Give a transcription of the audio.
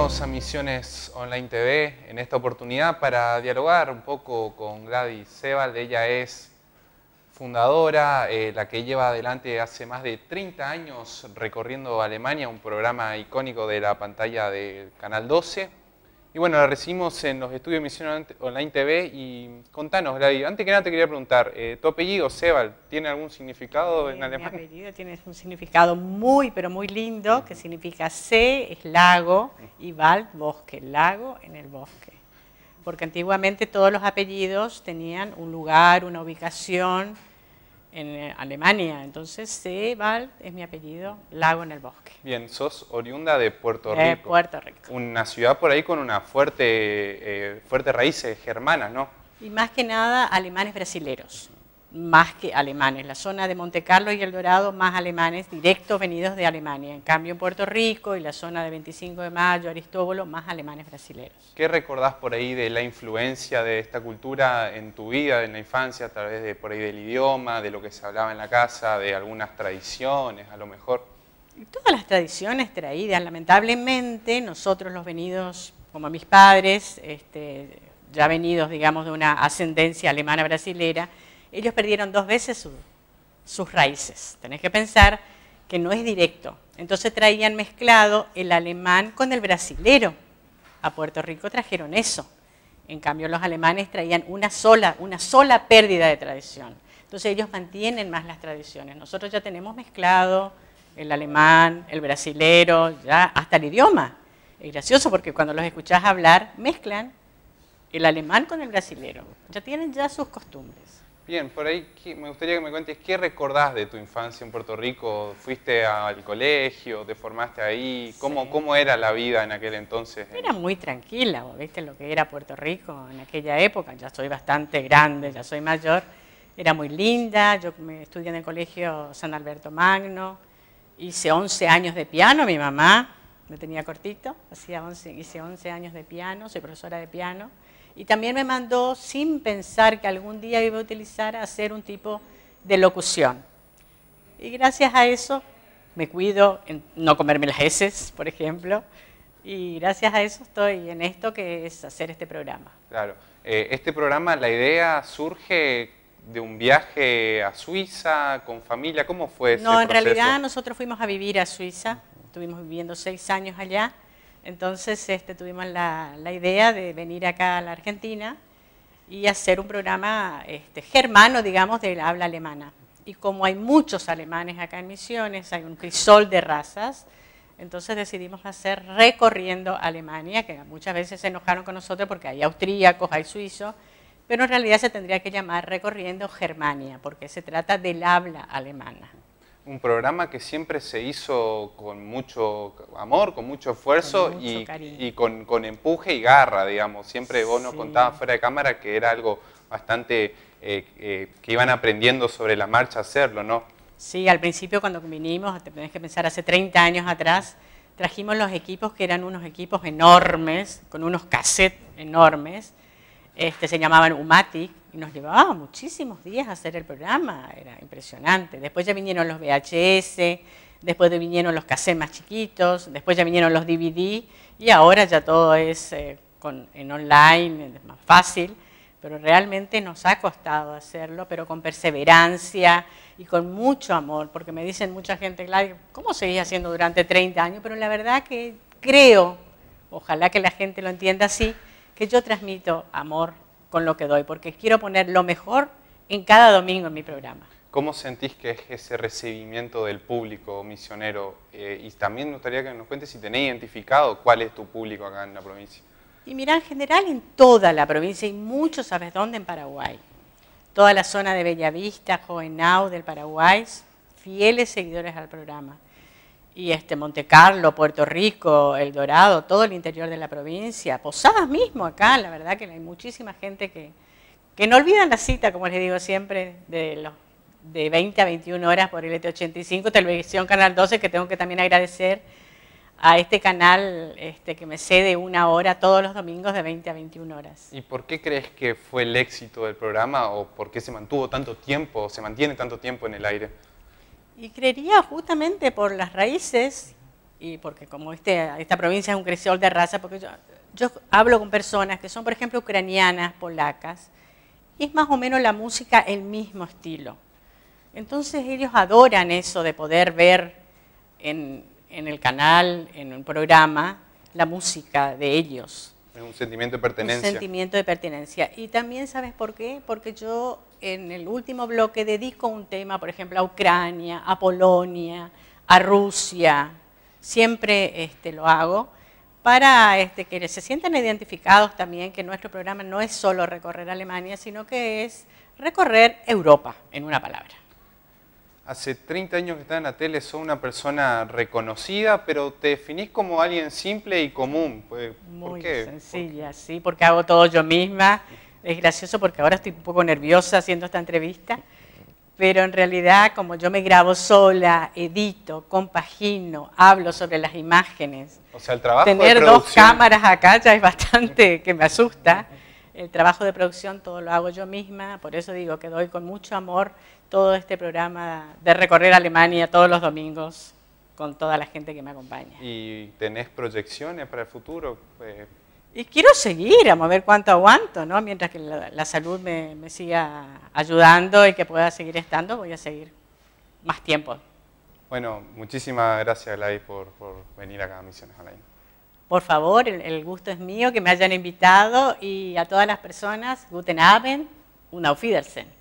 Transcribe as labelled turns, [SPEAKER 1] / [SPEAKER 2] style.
[SPEAKER 1] a Misiones Online TV en esta oportunidad para dialogar un poco con Gladys Sebald. Ella es fundadora, eh, la que lleva adelante hace más de 30 años recorriendo Alemania, un programa icónico de la pantalla del Canal 12. Y bueno, la recibimos en los estudios de Misión Online TV y contanos, Gladys, antes que nada te quería preguntar, eh, ¿tu apellido, Sebal, tiene algún significado en alemán? Mi
[SPEAKER 2] apellido tiene un significado muy, pero muy lindo, que significa C es lago y Val, bosque, lago en el bosque. Porque antiguamente todos los apellidos tenían un lugar, una ubicación, en eh, Alemania. Entonces, Sebald es mi apellido, Lago en el Bosque.
[SPEAKER 1] Bien, sos oriunda de Puerto Rico. De Puerto Rico. Una ciudad por ahí con una fuerte, eh, fuerte raíces germanas, ¿no?
[SPEAKER 2] Y más que nada, alemanes brasileros más que alemanes. La zona de Monte Carlo y El Dorado, más alemanes, directos venidos de Alemania. En cambio, en Puerto Rico y la zona de 25 de Mayo, Aristóbulo, más alemanes brasileños.
[SPEAKER 1] ¿Qué recordás por ahí de la influencia de esta cultura en tu vida, en la infancia, a través de por ahí del idioma, de lo que se hablaba en la casa, de algunas tradiciones, a lo mejor?
[SPEAKER 2] Todas las tradiciones traídas, lamentablemente, nosotros los venidos, como mis padres, este, ya venidos, digamos, de una ascendencia alemana-brasilera, ellos perdieron dos veces sus raíces. Tenés que pensar que no es directo. Entonces traían mezclado el alemán con el brasilero. A Puerto Rico trajeron eso. En cambio, los alemanes traían una sola, una sola pérdida de tradición. Entonces ellos mantienen más las tradiciones. Nosotros ya tenemos mezclado el alemán, el brasilero, ya hasta el idioma. Es gracioso porque cuando los escuchás hablar, mezclan el alemán con el brasilero. Ya tienen ya sus costumbres.
[SPEAKER 1] Bien, por ahí me gustaría que me cuentes qué recordás de tu infancia en Puerto Rico. ¿Fuiste al colegio? ¿Te formaste ahí? ¿Cómo, cómo era la vida en aquel entonces?
[SPEAKER 2] Era muy tranquila, viste lo que era Puerto Rico en aquella época. Ya soy bastante grande, ya soy mayor. Era muy linda, yo me estudié en el colegio San Alberto Magno, hice 11 años de piano, mi mamá me tenía cortito, hacía 11, hice 11 años de piano, soy profesora de piano, y también me mandó, sin pensar que algún día iba a utilizar, a hacer un tipo de locución. Y gracias a eso me cuido en no comerme las heces, por ejemplo, y gracias a eso estoy en esto que es hacer este programa.
[SPEAKER 1] Claro, eh, este programa, la idea surge de un viaje a Suiza con familia, ¿cómo fue ese No, en realidad
[SPEAKER 2] nosotros fuimos a vivir a Suiza estuvimos viviendo seis años allá, entonces este, tuvimos la, la, idea de venir acá a la Argentina y hacer un programa este, germano, digamos, del habla alemana. Y como hay muchos alemanes acá en Misiones, hay un crisol de razas, entonces decidimos hacer recorriendo Alemania, que muchas veces se enojaron con nosotros porque hay austríacos, hay suizos, pero en realidad se tendría que llamar recorriendo Germania, porque se trata del habla alemana
[SPEAKER 1] un programa que siempre se hizo con mucho amor, con mucho esfuerzo y, con, empuje y garra, digamos. Siempre vos nos contabas fuera de cámara que era algo bastante eh, eh, que iban aprendiendo sobre la marcha a hacerlo, ¿no?
[SPEAKER 2] Sí, al principio cuando vinimos, te tenés que pensar, hace 30 años atrás, trajimos los equipos que eran unos equipos enormes, con unos cassettes enormes, este, se llamaban Umatic, y nos llevaba muchísimos días hacer el programa, era impresionante. Después ya vinieron los VHS, después vinieron los cassettes más chiquitos, después ya vinieron los DVD, y ahora ya todo es eh, en online, es más fácil, pero realmente nos ha costado hacerlo, pero con perseverancia y con mucho amor, porque me dicen mucha gente, claro, ¿cómo seguís haciendo durante 30 años? Pero la verdad que creo, ojalá que la gente lo entienda así, que yo transmito amor con lo que doy, porque quiero poner lo mejor en cada domingo en mi programa.
[SPEAKER 1] ¿Cómo sentís que es ese recibimiento del público misionero? Eh, y también me gustaría que nos cuentes si tenéis identificado cuál es tu público acá en la provincia.
[SPEAKER 2] Y mira, en general en toda la provincia y muchos, ¿sabes dónde? En Paraguay. Toda la zona de Bellavista, Jovenau del Paraguay, fieles seguidores al programa y este Monte Carlo, Puerto Rico, El Dorado, todo el interior de la provincia, Posadas mismo acá, la verdad que hay muchísima gente que, que no olvidan la cita, como les digo siempre, de los de 20 a 21 horas por el et 85 Televisión Canal 12, que tengo que también agradecer a este canal este, que me cede una hora todos los domingos de 20 a 21 horas.
[SPEAKER 1] ¿Y por qué crees que fue el éxito del programa o por qué se mantuvo tanto tiempo, se mantiene tanto tiempo en el aire?
[SPEAKER 2] Y creería justamente por las raíces y porque como este, esta provincia es un crecedor de raza, porque yo, yo, hablo con personas que son, por ejemplo, ucranianas, polacas, y es más o menos la música el mismo estilo. Entonces ellos adoran eso de poder ver en, en el canal, en un programa, la música de ellos. Es un sentimiento de pertenencia. Un sentimiento de pertenencia. Y también, ¿sabes por qué? Porque yo en el último bloque dedico un tema, por ejemplo, a Ucrania, a Polonia, a Rusia, siempre este, lo hago, para este, que se sientan identificados también que nuestro programa no es solo recorrer Alemania, sino que es recorrer Europa,
[SPEAKER 1] en una palabra. Hace 30 años que estás en la tele, soy una persona reconocida, pero te definís como alguien simple y común. Pues, ¿Por Muy
[SPEAKER 2] sencilla, sí, porque hago todo yo misma. Es gracioso porque ahora estoy un poco nerviosa haciendo esta entrevista, pero en realidad como yo me grabo sola, edito, compagino, hablo sobre las imágenes. O sea, el trabajo Tener dos cámaras acá ya es bastante que me asusta. El trabajo de producción todo lo hago yo misma, por eso digo que doy con mucho amor todo este programa de recorrer Alemania todos los domingos con toda la gente que me acompaña.
[SPEAKER 1] ¿Y tenés proyecciones para el futuro? Eh,
[SPEAKER 2] y quiero seguir, a ver cuánto aguanto, ¿no? Mientras que la, salud me, me, siga ayudando y que pueda seguir estando, voy a seguir más
[SPEAKER 1] tiempo. Bueno, muchísimas gracias, Lai, por, por venir acá a Misiones Online.
[SPEAKER 2] Por favor, el, el, gusto es mío que me hayan invitado y a todas las personas, Guten Abend, una Auf Wiedersehen.